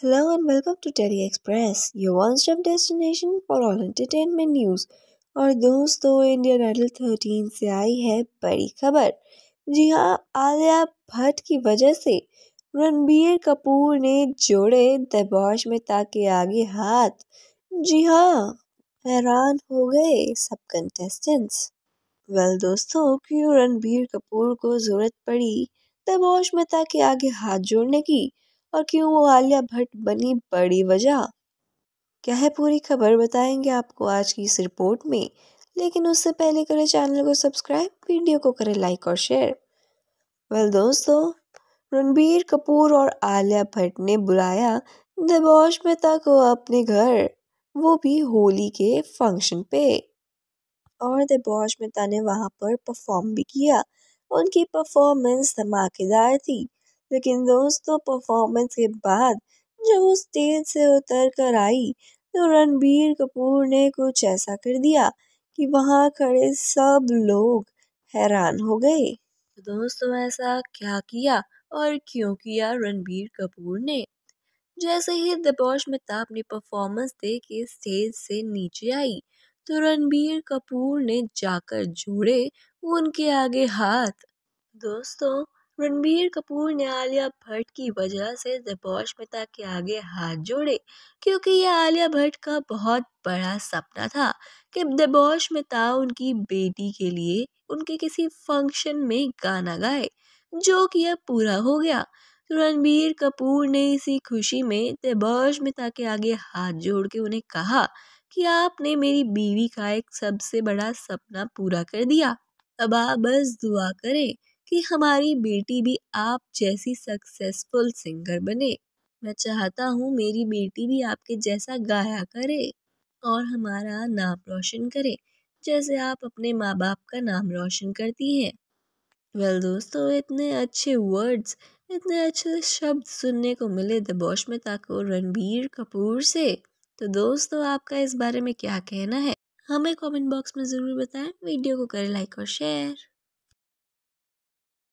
Hello and welcome to Terry Express, your one stop destination for all entertainment news. और दोस्तों Indian idol thirteen से आई है बड़ी खबर जी हाँ आलिया भट्ट की वजह से रणबीर कपूर ने जोड़े दबाश में ताके आगे हाथ जी हाँ हैरान हो गए सब कंटेस्टेंट्स वेल दोस्तों क्यों रणबीर कपूर को ज़रूरत पड़ी दबाश में ताके आगे हाथ जोड़ने की और क्यों वो आलिया भट्ट बनी बड़ी वजह क्या है पूरी खबर बताएंगे आपको आज की इस रिपोर्ट में लेकिन उससे पहले करें चैनल को सब्सक्राइब वीडियो को करें लाइक और शेयर वेल दोस्तों रणबीर कपूर और आलिया भट्ट ने बुलाया दबोश मेहता को अपने घर वो भी होली के फंक्शन पे और दबोश मेहता ने वहाँ पर परफॉर्म भी किया उनकी परफॉर्मेंस धमाकेदार थी लेकिन दोस्तों परफॉर्मेंस के बाद जब वो स्टेज से उतर कर आई तो रणबीर कपूर ने कुछ ऐसा कर दिया कि वहाँ खड़े सब लोग हैरान हो गए तो दोस्तों ऐसा क्या किया और क्यों किया रणबीर कपूर ने जैसे ही दबोश मिता अपनी परफॉर्मेंस दे के स्टेज से नीचे आई तो रणबीर कपूर ने जाकर जोड़े उनके आगे हाथ दोस्तों रणबीर कपूर ने आलिया भट्ट की वजह से दबौश मिता के आगे हाथ जोड़े क्योंकि यह आलिया भट्ट का बहुत बड़ा सपना था कि दबौश मिता उनकी बेटी के लिए उनके किसी फंक्शन में गाना गाए जो कि अब पूरा हो गया रणबीर कपूर ने इसी खुशी में दबौश मिता के आगे हाथ जोड़ के उन्हें कहा कि आपने मेरी बीवी का एक सबसे बड़ा सपना पूरा कर दिया अब आप बस दुआ करें कि हमारी बेटी भी आप जैसी सक्सेसफुल सिंगर बने मैं चाहता हूँ मेरी बेटी भी आपके जैसा गाया करे और हमारा नाम रोशन करे जैसे आप अपने माँ बाप का नाम रोशन करती हैं वेल well, दोस्तों इतने अच्छे वर्ड्स इतने अच्छे शब्द सुनने को मिले दबोश में ताको रणबीर कपूर से तो दोस्तों आपका इस बारे में क्या कहना है हमें कमेंट बॉक्स में ज़रूर बताएं वीडियो को करें लाइक और शेयर